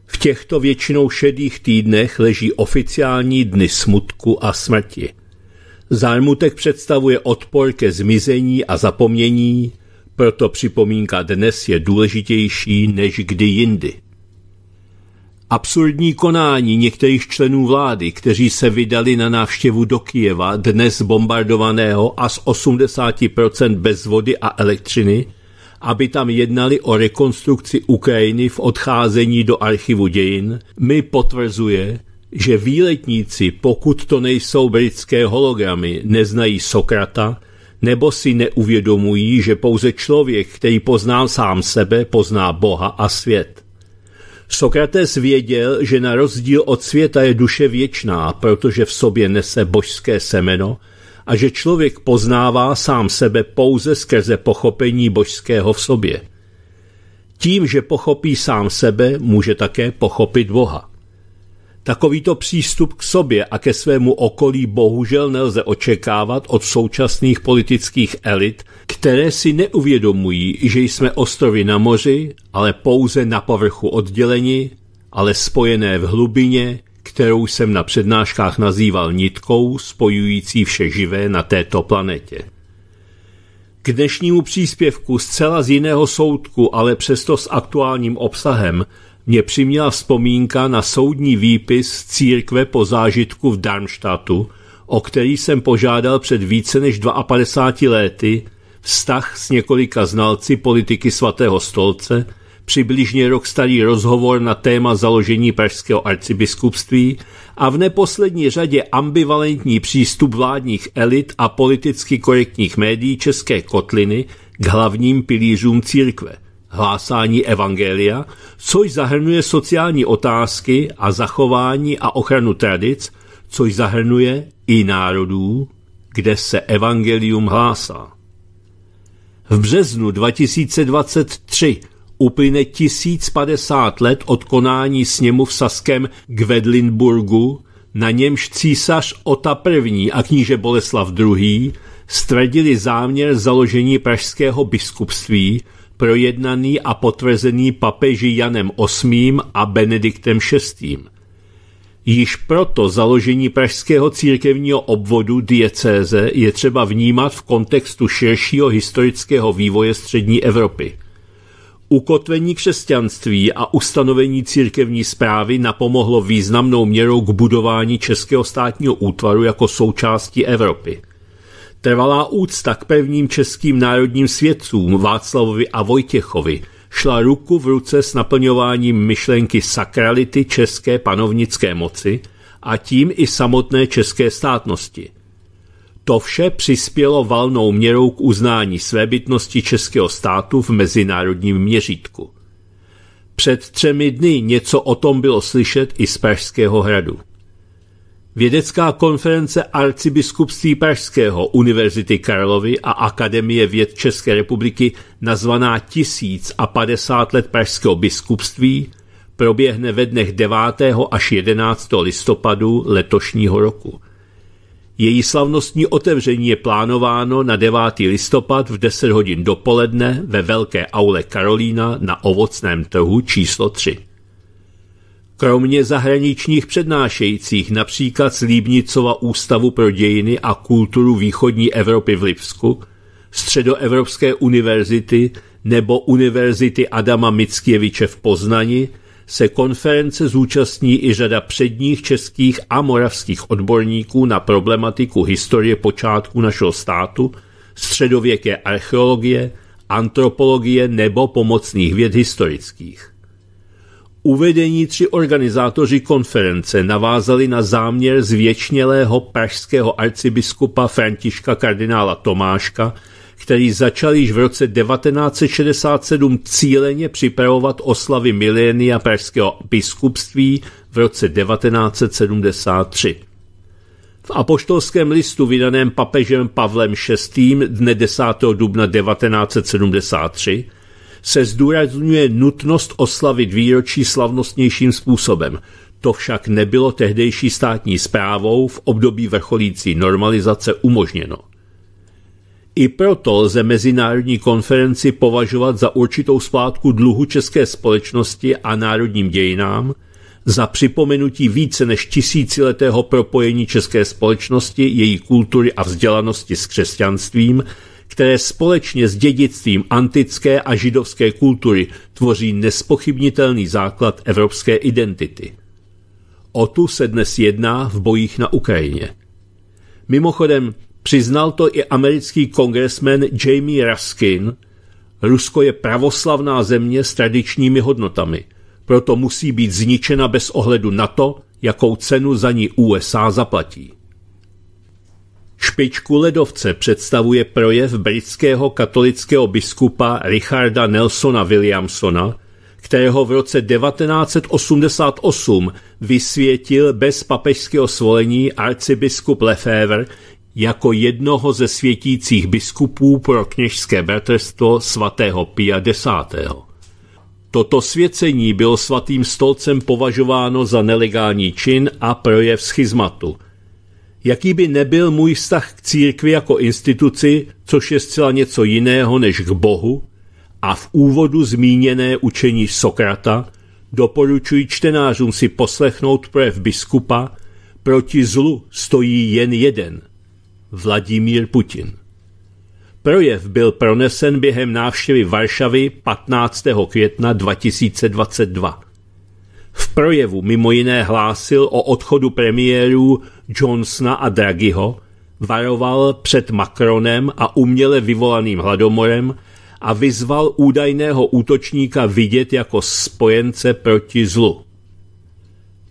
V těchto většinou šedých týdnech leží oficiální dny smutku a smrti. Zármutek představuje odpor ke zmizení a zapomnění, proto připomínka dnes je důležitější než kdy jindy. Absurdní konání některých členů vlády, kteří se vydali na návštěvu do Kijeva, dnes bombardovaného a z 80% bez vody a elektřiny, aby tam jednali o rekonstrukci Ukrajiny v odcházení do archivu dějin, mi potvrzuje, že výletníci, pokud to nejsou britské hologramy, neznají Sokrata, nebo si neuvědomují, že pouze člověk, který pozná sám sebe, pozná Boha a svět. Sokrates věděl, že na rozdíl od světa je duše věčná, protože v sobě nese božské semeno a že člověk poznává sám sebe pouze skrze pochopení božského v sobě. Tím, že pochopí sám sebe, může také pochopit Boha. Takovýto přístup k sobě a ke svému okolí bohužel nelze očekávat od současných politických elit, které si neuvědomují, že jsme ostrovy na moři, ale pouze na povrchu odděleni, ale spojené v hlubině, kterou jsem na přednáškách nazýval nitkou spojující vše živé na této planetě. K dnešnímu příspěvku zcela z jiného soudku, ale přesto s aktuálním obsahem, mě přiměla vzpomínka na soudní výpis církve po zážitku v Darmstadtu, o který jsem požádal před více než 52 lety vztah s několika znalci politiky svatého stolce, přibližně rok starý rozhovor na téma založení pražského arcibiskupství a v neposlední řadě ambivalentní přístup vládních elit a politicky korektních médií České kotliny k hlavním pilířům církve – hlásání evangelia, což zahrnuje sociální otázky a zachování a ochranu tradic, což zahrnuje i národů, kde se evangelium hlásá. V březnu 2023 uplyne 1050 let od konání sněmu v Saském Gvedlinburgu, na němž císař Ota I. a kníže Boleslav II. stvrdili záměr založení pražského biskupství, projednaný a potvrzený papeži Janem VIII a Benediktem VI. Již proto založení pražského církevního obvodu diecéze je třeba vnímat v kontextu širšího historického vývoje střední Evropy. Ukotvení křesťanství a ustanovení církevní zprávy napomohlo významnou měrou k budování českého státního útvaru jako součásti Evropy. Trvalá úcta k pevním českým národním svědcům Václavovi a Vojtěchovi šla ruku v ruce s naplňováním myšlenky sakrality české panovnické moci a tím i samotné české státnosti. To vše přispělo valnou měrou k uznání svébytnosti českého státu v mezinárodním měřítku. Před třemi dny něco o tom bylo slyšet i z Pražského hradu. Vědecká konference arcibiskupství Pražského, Univerzity Karlovy a Akademie věd České republiky nazvaná 1050 let Pražského biskupství proběhne ve dnech 9. až 11. listopadu letošního roku. Její slavnostní otevření je plánováno na 9. listopad v 10 hodin dopoledne ve Velké aule Karolína na ovocném trhu číslo 3. Kromě zahraničních přednášejících například z Líbnicova Ústavu pro dějiny a kulturu východní Evropy v Lipsku, Středoevropské univerzity nebo Univerzity Adama Mickiewicze v Poznani se konference zúčastní i řada předních českých a moravských odborníků na problematiku historie počátku našeho státu, středověké archeologie, antropologie nebo pomocných věd historických uvedení tři organizátoři konference navázali na záměr zvětšnělého pražského arcibiskupa Františka kardinála Tomáška, který začal již v roce 1967 cíleně připravovat oslavy milénia pražského biskupství v roce 1973. V apoštolském listu vydaném papežem Pavlem VI dne 10. dubna 1973 se zdůrazňuje nutnost oslavit výročí slavnostnějším způsobem. To však nebylo tehdejší státní zprávou v období vrcholící normalizace umožněno. I proto lze mezinárodní konferenci považovat za určitou splátku dluhu české společnosti a národním dějinám, za připomenutí více než tisíciletého propojení české společnosti, její kultury a vzdělanosti s křesťanstvím, které společně s dědictvím antické a židovské kultury tvoří nespochybnitelný základ evropské identity. O tu se dnes jedná v bojích na Ukrajině. Mimochodem, přiznal to i americký kongresmen Jamie Raskin, Rusko je pravoslavná země s tradičními hodnotami, proto musí být zničena bez ohledu na to, jakou cenu za ní USA zaplatí. Špičku ledovce představuje projev britského katolického biskupa Richarda Nelsona Williamsona, kterého v roce 1988 vysvětil bez papežského svolení arcibiskup Lefebvre jako jednoho ze světících biskupů pro kněžské bratrstvo svatého Pia X. Toto svěcení bylo svatým stolcem považováno za nelegální čin a projev schizmatu – jaký by nebyl můj vztah k církvi jako instituci, což je zcela něco jiného než k Bohu, a v úvodu zmíněné učení Sokrata doporučuji čtenářům si poslechnout projev biskupa Proti zlu stojí jen jeden – Vladimír Putin. Projev byl pronesen během návštěvy Varšavy 15. května 2022. V projevu mimo jiné hlásil o odchodu premiérů Johnsona a Draghiho, varoval před Macronem a uměle vyvolaným hladomorem a vyzval údajného útočníka vidět jako spojence proti zlu.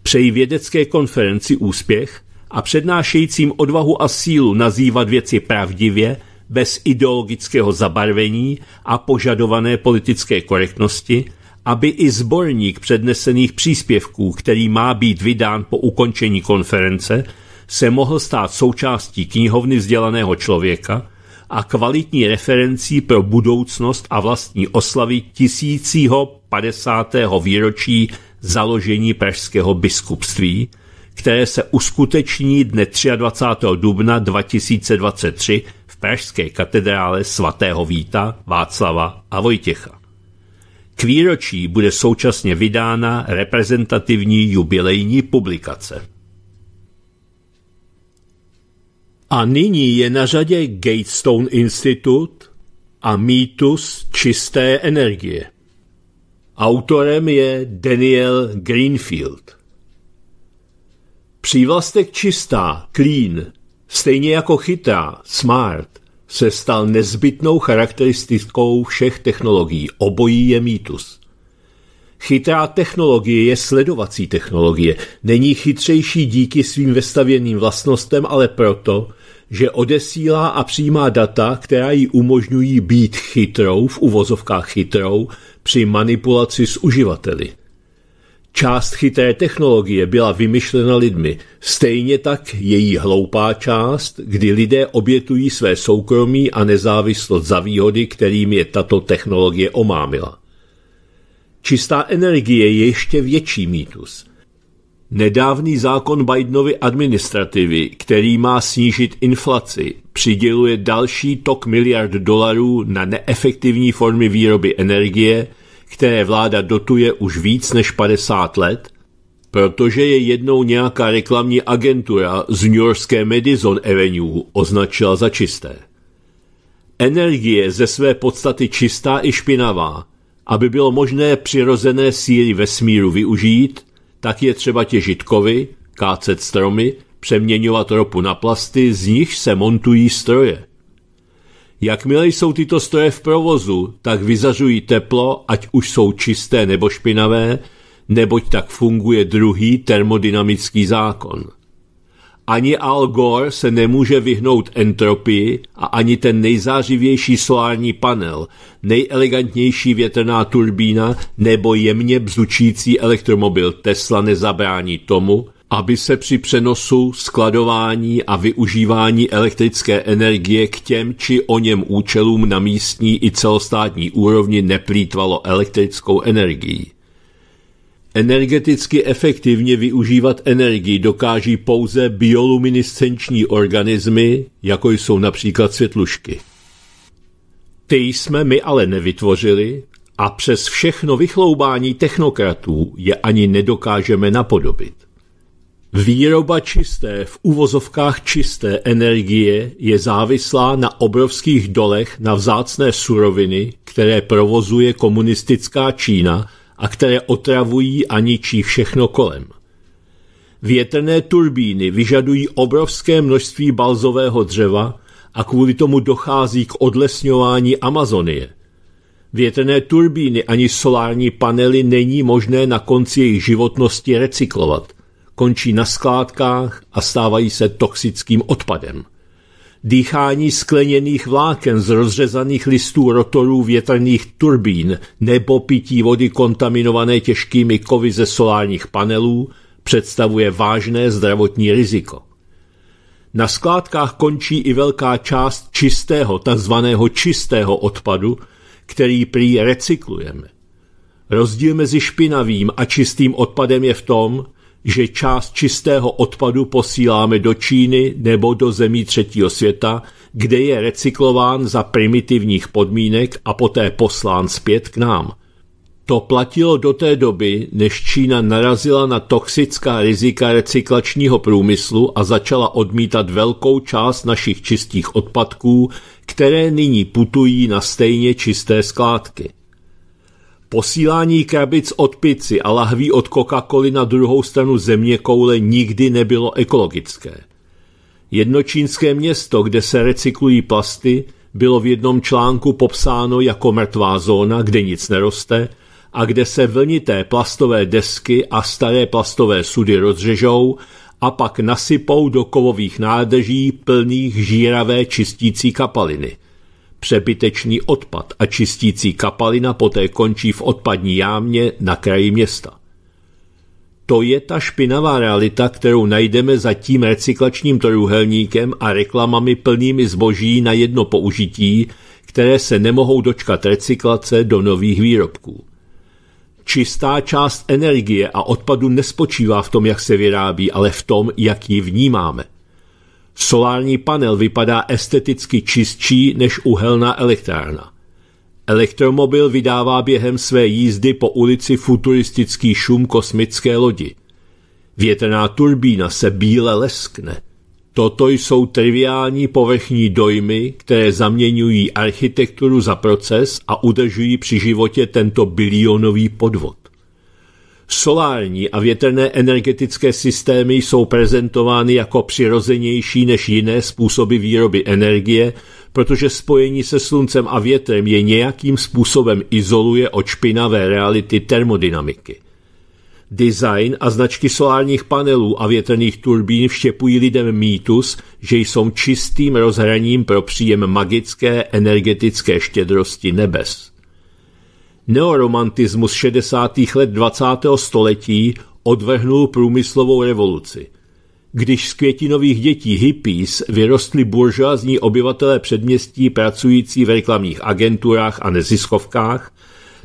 Přeji vědecké konferenci úspěch a přednášejícím odvahu a sílu nazývat věci pravdivě, bez ideologického zabarvení a požadované politické korektnosti – aby i sborník přednesených příspěvků, který má být vydán po ukončení konference, se mohl stát součástí knihovny vzdělaného člověka a kvalitní referencí pro budoucnost a vlastní oslavy tisícího 50. výročí založení pražského biskupství, které se uskuteční dne 23. dubna 2023 v pražské katedrále svatého Víta, Václava a Vojtěcha. K výročí bude současně vydána reprezentativní jubilejní publikace. A nyní je na řadě Gatestone Institute a mýtus čisté energie. Autorem je Daniel Greenfield. Přívlastek čistá, clean, stejně jako chytrá, smart – se stal nezbytnou charakteristikou všech technologií. Obojí je mýtus. Chytrá technologie je sledovací technologie. Není chytřejší díky svým vestavěným vlastnostem, ale proto, že odesílá a přijímá data, která jí umožňují být chytrou, v uvozovkách chytrou, při manipulaci s uživateli. Část chytré technologie byla vymyšlena lidmi, stejně tak její hloupá část, kdy lidé obětují své soukromí a nezávislost za výhody, kterým je tato technologie omámila. Čistá energie je ještě větší mýtus. Nedávný zákon Bidenovy administrativy, který má snížit inflaci, přiděluje další tok miliard dolarů na neefektivní formy výroby energie – které vláda dotuje už víc než 50 let, protože je jednou nějaká reklamní agentura z New Yorkské Madison Avenue označila za čisté. Energie ze své podstaty čistá i špinavá. Aby bylo možné přirozené síly vesmíru využít, tak je třeba těžit kovy, kácet stromy, přeměňovat ropu na plasty, z nich se montují stroje. Jakmile jsou tyto stroje v provozu, tak vyzařují teplo, ať už jsou čisté nebo špinavé, neboť tak funguje druhý termodynamický zákon. Ani Al Gore se nemůže vyhnout entropii a ani ten nejzářivější solární panel, nejelegantnější větrná turbína nebo jemně bzučící elektromobil Tesla nezabrání tomu, aby se při přenosu, skladování a využívání elektrické energie k těm či o něm účelům na místní i celostátní úrovni neplýtvalo elektrickou energií. Energeticky efektivně využívat energii dokáží pouze bioluminiscenční organismy, jako jsou například světlušky. Ty jsme my ale nevytvořili a přes všechno vychloubání technokratů je ani nedokážeme napodobit. Výroba čisté, v uvozovkách čisté energie je závislá na obrovských dolech na vzácné suroviny, které provozuje komunistická Čína a které otravují a ničí všechno kolem. Větrné turbíny vyžadují obrovské množství balzového dřeva a kvůli tomu dochází k odlesňování Amazonie. Větrné turbíny ani solární panely není možné na konci jejich životnosti recyklovat končí na skládkách a stávají se toxickým odpadem. Dýchání skleněných vláken z rozřezaných listů rotorů větrných turbín nebo pití vody kontaminované těžkými kovy ze solárních panelů představuje vážné zdravotní riziko. Na skládkách končí i velká část čistého, takzvaného čistého odpadu, který prý recyklujeme. Rozdíl mezi špinavým a čistým odpadem je v tom, že část čistého odpadu posíláme do Číny nebo do zemí třetího světa, kde je recyklován za primitivních podmínek a poté poslán zpět k nám. To platilo do té doby, než Čína narazila na toxická rizika recyklačního průmyslu a začala odmítat velkou část našich čistých odpadků, které nyní putují na stejně čisté skládky. Posílání krabic od pici a lahví od coca coly na druhou stranu země koule nikdy nebylo ekologické. Jedno čínské město, kde se recyklují plasty, bylo v jednom článku popsáno jako mrtvá zóna, kde nic neroste a kde se vlnité plastové desky a staré plastové sudy rozřežou a pak nasypou do kovových nádrží plných žíravé čistící kapaliny – přebytečný odpad a čistící kapalina poté končí v odpadní jámě na kraji města. To je ta špinavá realita, kterou najdeme za tím recyklačním trojuhelníkem a reklamami plnými zboží na jedno použití, které se nemohou dočkat recyklace do nových výrobků. Čistá část energie a odpadu nespočívá v tom, jak se vyrábí, ale v tom, jak ji vnímáme. Solární panel vypadá esteticky čistší než uhelná elektrárna. Elektromobil vydává během své jízdy po ulici futuristický šum kosmické lodi. Větrná turbína se bíle leskne. Toto jsou triviální povrchní dojmy, které zaměňují architekturu za proces a udržují při životě tento bilionový podvod. Solární a větrné energetické systémy jsou prezentovány jako přirozenější než jiné způsoby výroby energie, protože spojení se sluncem a větrem je nějakým způsobem izoluje od špinavé reality termodynamiky. Design a značky solárních panelů a větrných turbín vštěpují lidem mýtus, že jsou čistým rozhraním pro příjem magické energetické štědrosti nebes. Neoromantismus 60. let 20. století odvrhnul průmyslovou revoluci. Když z květinových dětí hippies vyrostly buržoazní obyvatelé předměstí pracující v reklamních agenturách a neziskovkách,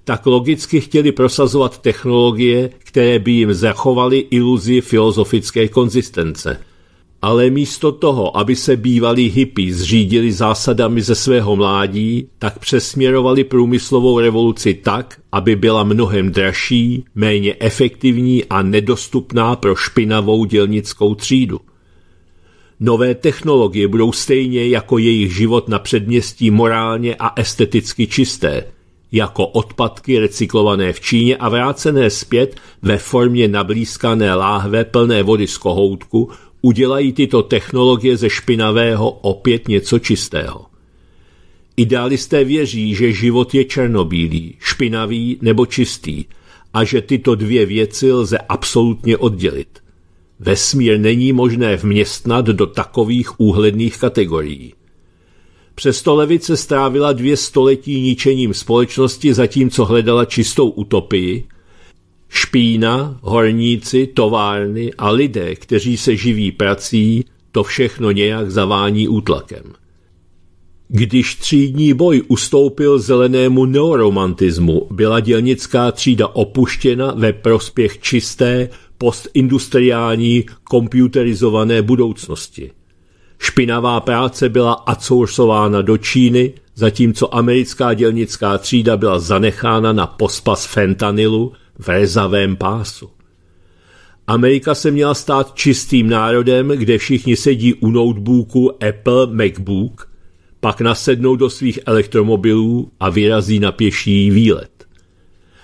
tak logicky chtěli prosazovat technologie, které by jim zachovaly iluzi filozofické konzistence – ale místo toho, aby se bývalí hippí zřídili zásadami ze svého mládí, tak přesměrovali průmyslovou revoluci tak, aby byla mnohem dražší, méně efektivní a nedostupná pro špinavou dělnickou třídu. Nové technologie budou stejně jako jejich život na předměstí morálně a esteticky čisté, jako odpadky recyklované v Číně a vrácené zpět ve formě nablízkané láhve plné vody z kohoutku, udělají tyto technologie ze špinavého opět něco čistého. Idealisté věří, že život je černobílý, špinavý nebo čistý a že tyto dvě věci lze absolutně oddělit. Vesmír není možné vměstnat do takových úhledných kategorií. Přesto levice strávila dvě století ničením společnosti, zatímco hledala čistou utopii – Špína, horníci, továrny a lidé, kteří se živí prací, to všechno nějak zavání útlakem. Když třídní boj ustoupil zelenému neoromantismu, byla dělnická třída opuštěna ve prospěch čisté, postindustriální, komputerizované budoucnosti. Špinavá práce byla acoursována do Číny, zatímco americká dělnická třída byla zanechána na pospas fentanylu, rezavém pásu. Amerika se měla stát čistým národem, kde všichni sedí u notebooku Apple MacBook, pak nasednou do svých elektromobilů a vyrazí na pěší výlet.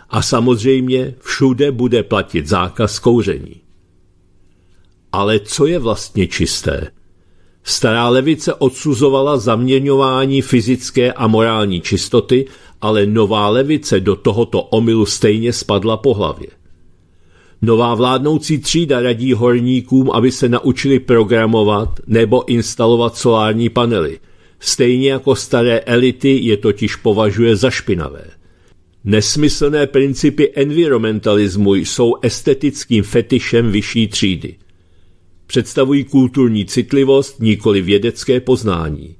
A samozřejmě všude bude platit zákaz kouření. Ale co je vlastně čisté? Stará levice odsuzovala zaměňování fyzické a morální čistoty ale nová levice do tohoto omylu stejně spadla po hlavě. Nová vládnoucí třída radí horníkům, aby se naučili programovat nebo instalovat solární panely. Stejně jako staré elity je totiž považuje za špinavé. Nesmyslné principy environmentalismu jsou estetickým fetišem vyšší třídy. Představují kulturní citlivost, nikoli vědecké poznání.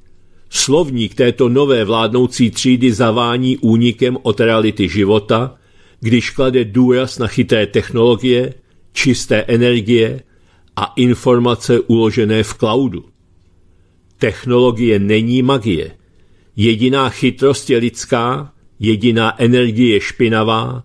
Slovník této nové vládnoucí třídy zavání únikem od reality života, když klade důraz na chytré technologie, čisté energie a informace uložené v cloudu. Technologie není magie. Jediná chytrost je lidská, jediná energie je špinavá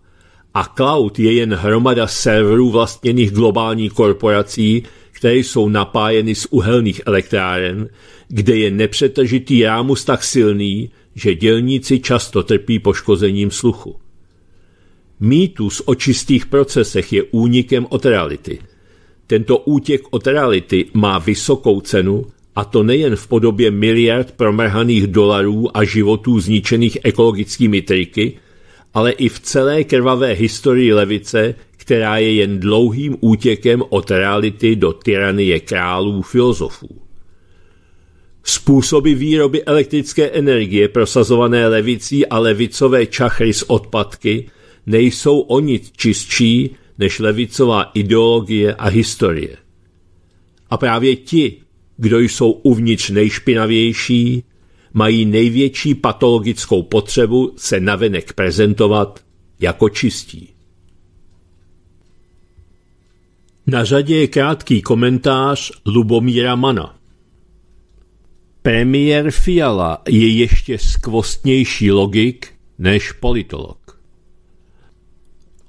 a cloud je jen hromada serverů vlastněných globální korporací, které jsou napájeny z uhelných elektráren, kde je nepřetažitý rámus tak silný, že dělníci často trpí poškozením sluchu. Mýtus o čistých procesech je únikem od reality. Tento útěk od reality má vysokou cenu, a to nejen v podobě miliard promrhaných dolarů a životů zničených ekologickými triky, ale i v celé krvavé historii levice, která je jen dlouhým útěkem od reality do tyranie králů filozofů. Způsoby výroby elektrické energie prosazované levicí a levicové čachry z odpadky nejsou o nic čistší než levicová ideologie a historie. A právě ti, kdo jsou uvnitř nejšpinavější, mají největší patologickou potřebu se navenek prezentovat jako čistí. Na řadě je krátký komentář Lubomíra Mana – Premiér Fiala je ještě skvostnější logik než politolog.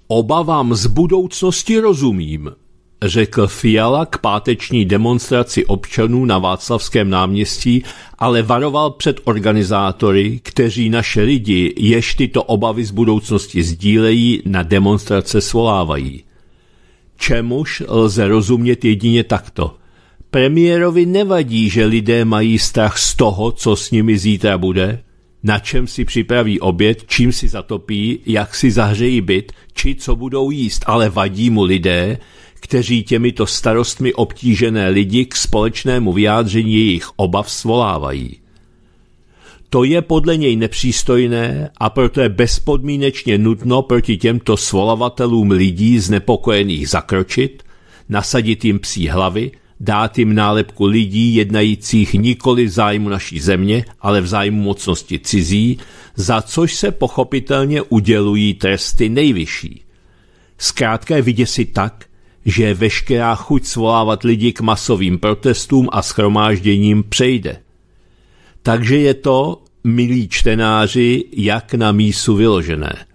Obavám z budoucnosti rozumím, řekl Fiala k páteční demonstraci občanů na Václavském náměstí, ale varoval před organizátory, kteří naše lidi, jež tyto obavy z budoucnosti sdílejí, na demonstrace svolávají. Čemuž lze rozumět jedině takto. Premiérovi nevadí, že lidé mají strach z toho, co s nimi zítra bude, na čem si připraví oběd, čím si zatopí, jak si zahřejí byt, či co budou jíst, ale vadí mu lidé, kteří těmito starostmi obtížené lidi k společnému vyjádření jejich obav svolávají. To je podle něj nepřístojné a proto je bezpodmínečně nutno proti těmto svolavatelům lidí znepokojených zakročit, nasadit jim psí hlavy, dát jim nálepku lidí jednajících nikoli v zájmu naší země, ale v zájmu mocnosti cizí, za což se pochopitelně udělují tresty nejvyšší. Zkrátka je si tak, že veškerá chuť svolávat lidi k masovým protestům a schromážděním přejde. Takže je to, milí čtenáři, jak na mísu vyložené –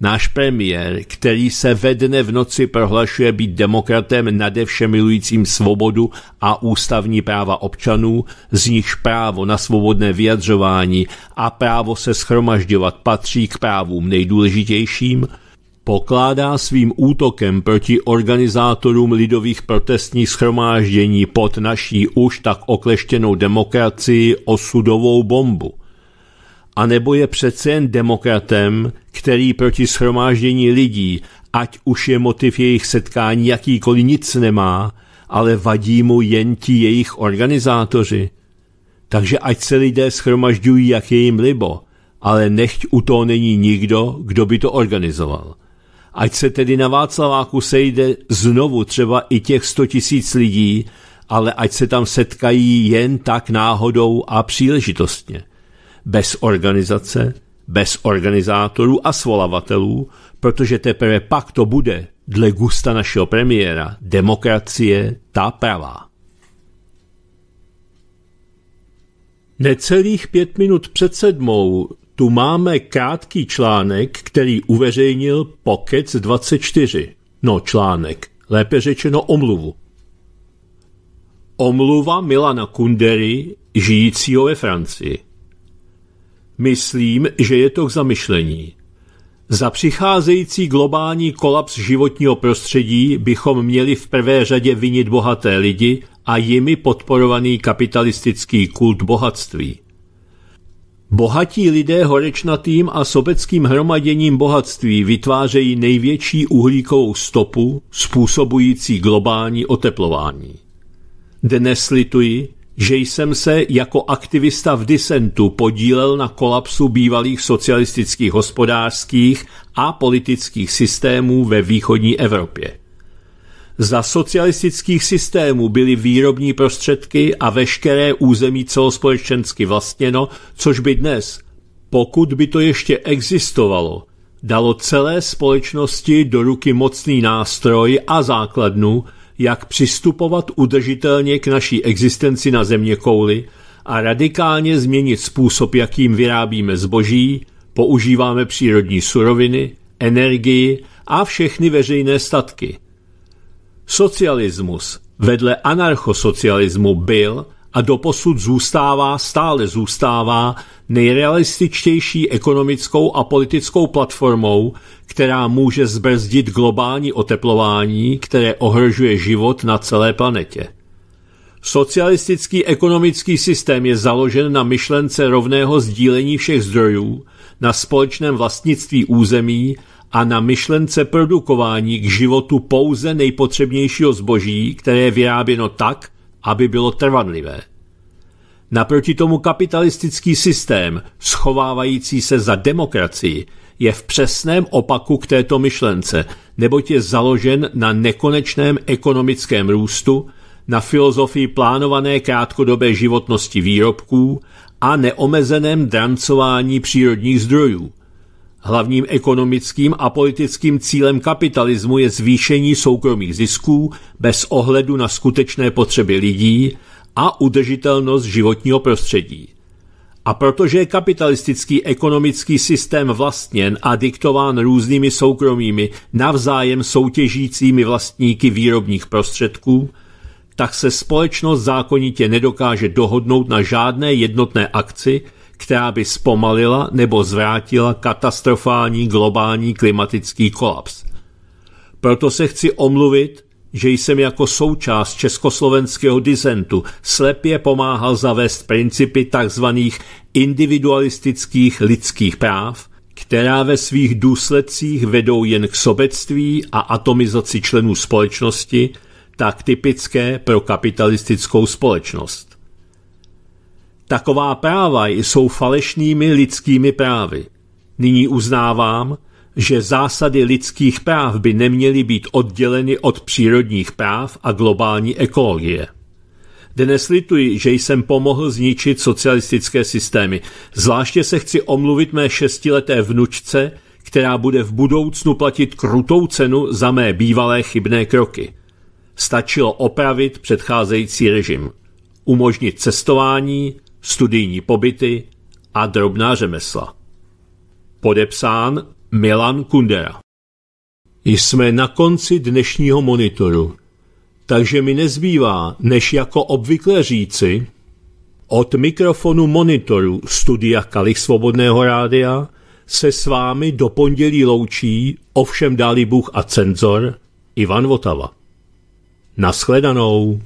Náš premiér, který se ve dne v noci prohlašuje být demokratem nade všem milujícím svobodu a ústavní práva občanů, z nichž právo na svobodné vyjadřování a právo se schromažďovat patří k právům nejdůležitějším, pokládá svým útokem proti organizátorům lidových protestních schromáždění pod naší už tak okleštěnou demokracii osudovou bombu anebo je přece jen demokratem, který proti schromáždění lidí, ať už je motiv jejich setkání jakýkoliv nic nemá, ale vadí mu jen ti jejich organizátoři. Takže ať se lidé schromažďují, jak je jim libo, ale nechť u toho není nikdo, kdo by to organizoval. Ať se tedy na Václaváku sejde znovu třeba i těch 100 tisíc lidí, ale ať se tam setkají jen tak náhodou a příležitostně bez organizace, bez organizátorů a svolavatelů, protože teprve pak to bude, dle gusta našeho premiéra, demokracie ta pravá. Necelých pět minut před sedmou tu máme krátký článek, který uveřejnil Pokec 24. No, článek, lépe řečeno omluvu. Omluva Milana Kundery, žijícího ve Francii. Myslím, že je to k zamyšlení. Za přicházející globální kolaps životního prostředí bychom měli v prvé řadě vinit bohaté lidi a jimi podporovaný kapitalistický kult bohatství. Bohatí lidé horečnatým a sobeckým hromaděním bohatství vytvářejí největší uhlíkovou stopu způsobující globální oteplování. Dnes lituji, že jsem se jako aktivista v disentu podílel na kolapsu bývalých socialistických hospodářských a politických systémů ve východní Evropě. Za socialistických systémů byly výrobní prostředky a veškeré území celospolečensky vlastněno, což by dnes, pokud by to ještě existovalo, dalo celé společnosti do ruky mocný nástroj a základnu, jak přistupovat udržitelně k naší existenci na země kouli a radikálně změnit způsob, jakým vyrábíme zboží, používáme přírodní suroviny, energii a všechny veřejné statky. Socialismus vedle anarchosocialismu byl – a doposud zůstává, stále zůstává nejrealističtější ekonomickou a politickou platformou, která může zbrzdit globální oteplování, které ohrožuje život na celé planetě. Socialistický ekonomický systém je založen na myšlence rovného sdílení všech zdrojů, na společném vlastnictví území a na myšlence produkování k životu pouze nejpotřebnějšího zboží, které je vyráběno tak, aby bylo trvanlivé. Naproti tomu kapitalistický systém, schovávající se za demokracii, je v přesném opaku k této myšlence, neboť je založen na nekonečném ekonomickém růstu, na filozofii plánované krátkodobé životnosti výrobků a neomezeném drancování přírodních zdrojů. Hlavním ekonomickým a politickým cílem kapitalismu je zvýšení soukromých zisků bez ohledu na skutečné potřeby lidí a udržitelnost životního prostředí. A protože je kapitalistický ekonomický systém vlastněn a diktován různými soukromými, navzájem soutěžícími vlastníky výrobních prostředků, tak se společnost zákonitě nedokáže dohodnout na žádné jednotné akci, která by zpomalila nebo zvrátila katastrofální globální klimatický kolaps. Proto se chci omluvit, že jsem jako součást československého dizentu slepě pomáhal zavést principy tzv. individualistických lidských práv, která ve svých důsledcích vedou jen k sobectví a atomizaci členů společnosti, tak typické pro kapitalistickou společnost. Taková práva jsou falešnými lidskými právy. Nyní uznávám, že zásady lidských práv by neměly být odděleny od přírodních práv a globální ekologie. Dnes lituji, že jsem pomohl zničit socialistické systémy. Zvláště se chci omluvit mé šestileté vnučce, která bude v budoucnu platit krutou cenu za mé bývalé chybné kroky. Stačilo opravit předcházející režim, umožnit cestování, studijní pobyty a drobná řemesla. Podepsán Milan Kundera. Jsme na konci dnešního monitoru, takže mi nezbývá, než jako obvykle říci, od mikrofonu monitoru studia Kalich Svobodného rádia se s vámi do pondělí loučí, ovšem dálý Bůh a cenzor, Ivan Votava. Naschledanou.